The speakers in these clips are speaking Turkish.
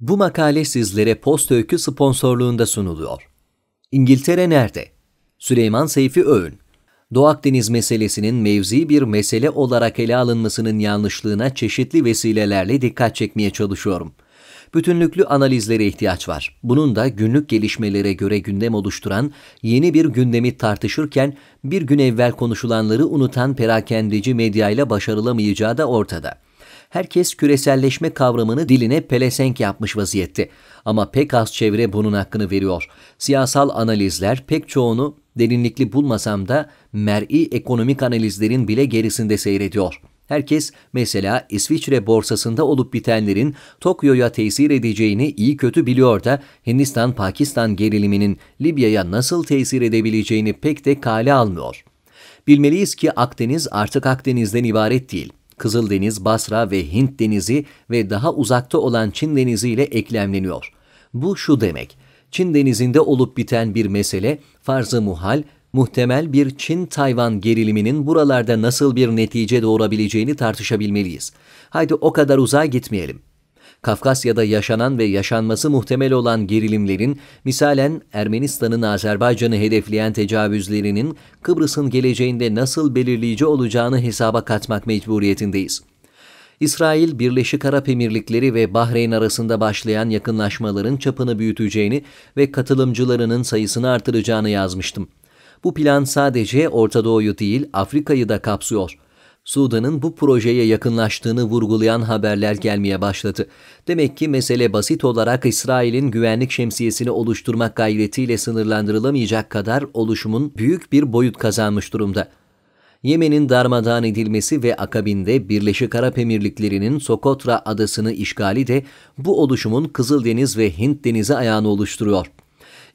Bu makale sizlere Post Öykü sponsorluğunda sunuluyor. İngiltere nerede? Süleyman Seyfi Öğün. Doğu Akdeniz meselesinin mevzi bir mesele olarak ele alınmasının yanlışlığına çeşitli vesilelerle dikkat çekmeye çalışıyorum. Bütünlüklü analizlere ihtiyaç var. Bunun da günlük gelişmelere göre gündem oluşturan, yeni bir gündemi tartışırken bir gün evvel konuşulanları unutan perakendeci medyayla başarılamayacağı da ortada herkes küreselleşme kavramını diline pelesenk yapmış vaziyette. Ama pek az çevre bunun hakkını veriyor. Siyasal analizler pek çoğunu derinlikli bulmasam da mer'i ekonomik analizlerin bile gerisinde seyrediyor.'' Herkes mesela İsviçre borsasında olup bitenlerin Tokyo'ya tesir edeceğini iyi kötü biliyor da Hindistan-Pakistan geriliminin Libya'ya nasıl tesir edebileceğini pek de kale almıyor. Bilmeliyiz ki Akdeniz artık Akdeniz'den ibaret değil. Kızıldeniz, Basra ve Hint Denizi ve daha uzakta olan Çin Denizi ile eklemleniyor. Bu şu demek, Çin Denizi'nde olup biten bir mesele, farz-ı muhal, muhtemel bir Çin-Tayvan geriliminin buralarda nasıl bir netice doğurabileceğini tartışabilmeliyiz. Haydi o kadar uzağa gitmeyelim. Kafkasya'da yaşanan ve yaşanması muhtemel olan gerilimlerin, misalen Ermenistan'ın Azerbaycan'ı hedefleyen tecavüzlerinin Kıbrıs'ın geleceğinde nasıl belirleyici olacağını hesaba katmak mecburiyetindeyiz. İsrail, Birleşik Arap Emirlikleri ve Bahreyn arasında başlayan yakınlaşmaların çapını büyüteceğini ve katılımcılarının sayısını artıracağını yazmıştım. Bu plan sadece Orta Doğu'yu değil Afrika'yı da kapsıyor. Sudan'ın bu projeye yakınlaştığını vurgulayan haberler gelmeye başladı. Demek ki mesele basit olarak İsrail'in güvenlik şemsiyesini oluşturmak gayretiyle sınırlandırılamayacak kadar oluşumun büyük bir boyut kazanmış durumda. Yemen'in darmadağın edilmesi ve akabinde Birleşik Arap Emirlikleri'nin Sokotra adasını işgali de bu oluşumun Kızıldeniz ve Hint Denizi ayağını oluşturuyor.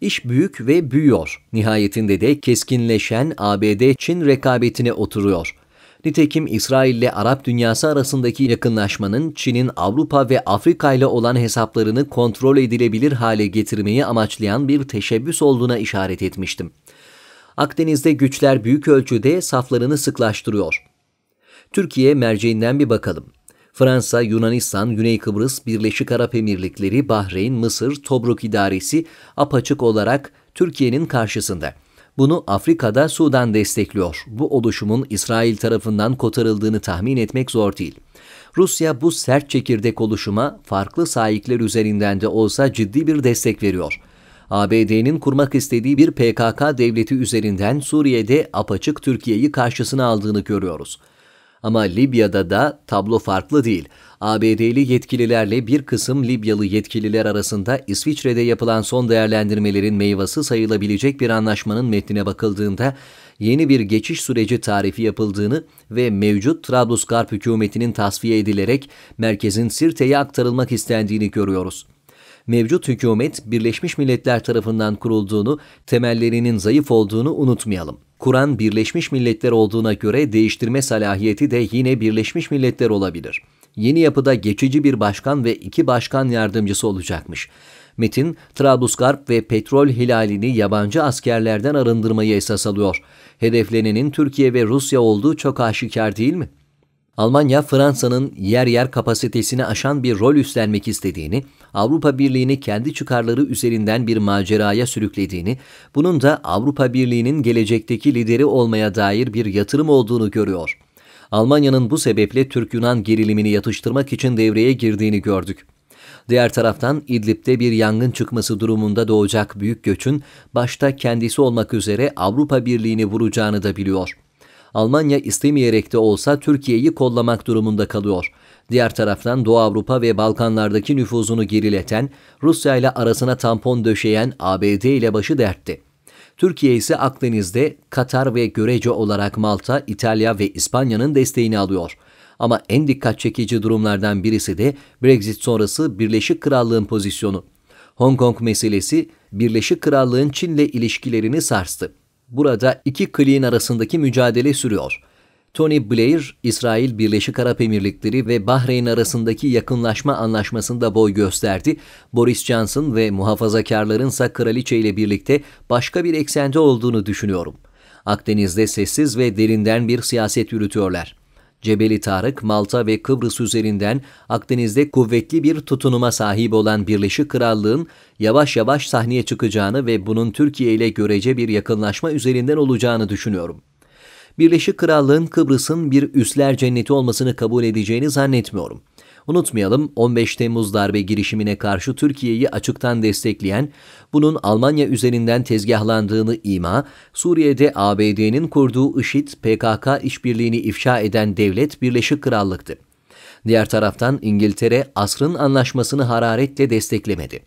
İş büyük ve büyüyor. Nihayetinde de keskinleşen ABD-Çin rekabetine oturuyor. Nitekim İsrail ile Arap dünyası arasındaki yakınlaşmanın Çin'in Avrupa ve Afrika ile olan hesaplarını kontrol edilebilir hale getirmeyi amaçlayan bir teşebbüs olduğuna işaret etmiştim. Akdeniz'de güçler büyük ölçüde saflarını sıklaştırıyor. Türkiye merceğinden bir bakalım. Fransa, Yunanistan, Güney Kıbrıs, Birleşik Arap Emirlikleri, Bahreyn, Mısır, Tobruk İdaresi apaçık olarak Türkiye'nin karşısında. Bunu Afrika'da Sudan destekliyor. Bu oluşumun İsrail tarafından kotarıldığını tahmin etmek zor değil. Rusya bu sert çekirdek oluşuma farklı sahipler üzerinden de olsa ciddi bir destek veriyor. ABD'nin kurmak istediği bir PKK devleti üzerinden Suriye'de apaçık Türkiye'yi karşısına aldığını görüyoruz. Ama Libya'da da tablo farklı değil. ABD'li yetkililerle bir kısım Libyalı yetkililer arasında İsviçre'de yapılan son değerlendirmelerin meyvası sayılabilecek bir anlaşmanın metnine bakıldığında yeni bir geçiş süreci tarifi yapıldığını ve mevcut Trablusgarp hükümetinin tasfiye edilerek merkezin Sirte'ye aktarılmak istendiğini görüyoruz mevcut hükümet Birleşmiş Milletler tarafından kurulduğunu, temellerinin zayıf olduğunu unutmayalım. Kur'an Birleşmiş Milletler olduğuna göre değiştirme salahiyeti de yine Birleşmiş Milletler olabilir. Yeni yapıda geçici bir başkan ve iki başkan yardımcısı olacakmış. Metin, Trablusgarp ve petrol hilalini yabancı askerlerden arındırmayı esas alıyor. Hedeflenenin Türkiye ve Rusya olduğu çok aşikar değil mi?'' Almanya, Fransa'nın yer yer kapasitesini aşan bir rol üstlenmek istediğini, Avrupa Birliği'ni kendi çıkarları üzerinden bir maceraya sürüklediğini, bunun da Avrupa Birliği'nin gelecekteki lideri olmaya dair bir yatırım olduğunu görüyor. Almanya'nın bu sebeple Türk-Yunan gerilimini yatıştırmak için devreye girdiğini gördük. Diğer taraftan İdlib'de bir yangın çıkması durumunda doğacak büyük göçün başta kendisi olmak üzere Avrupa Birliği'ni vuracağını da biliyor.'' Almanya istemeyerek de olsa Türkiye'yi kollamak durumunda kalıyor. Diğer taraftan Doğu Avrupa ve Balkanlardaki nüfuzunu gerileten, Rusya ile arasına tampon döşeyen ABD ile başı dertti. Türkiye ise Akdeniz'de Katar ve görece olarak Malta, İtalya ve İspanya'nın desteğini alıyor. Ama en dikkat çekici durumlardan birisi de Brexit sonrası Birleşik Krallığın pozisyonu. Hong Kong meselesi Birleşik Krallığın Çin'le ilişkilerini sarstı burada iki kliğin arasındaki mücadele sürüyor. Tony Blair, İsrail Birleşik Arap Emirlikleri ve Bahreyn arasındaki yakınlaşma anlaşmasında boy gösterdi. Boris Johnson ve muhafazakarların muhafazakarlarınsa kraliçe ile birlikte başka bir eksende olduğunu düşünüyorum. Akdeniz'de sessiz ve derinden bir siyaset yürütüyorlar. Cebeli Tarık, Malta ve Kıbrıs üzerinden Akdeniz'de kuvvetli bir tutunuma sahip olan Birleşik Krallığın yavaş yavaş sahneye çıkacağını ve bunun Türkiye ile görece bir yakınlaşma üzerinden olacağını düşünüyorum. Birleşik Krallığın Kıbrıs'ın bir üsler cenneti olmasını kabul edeceğini zannetmiyorum. Unutmayalım 15 Temmuz darbe girişimine karşı Türkiye'yi açıktan destekleyen, bunun Almanya üzerinden tezgahlandığını ima, Suriye'de ABD'nin kurduğu IŞİD PKK işbirliğini ifşa eden devlet Birleşik Krallık'tı. Diğer taraftan İngiltere asrın anlaşmasını hararetle desteklemedi.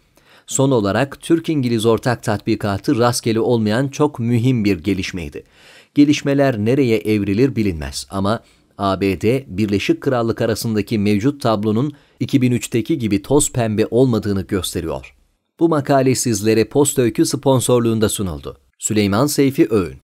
Son olarak Türk-İngiliz ortak tatbikatı rastgele olmayan çok mühim bir gelişmeydi. Gelişmeler nereye evrilir bilinmez ama ABD, Birleşik Krallık arasındaki mevcut tablonun 2003'teki gibi toz pembe olmadığını gösteriyor. Bu makale sizlere Post Öykü sponsorluğunda sunuldu. Süleyman Seyfi Öğün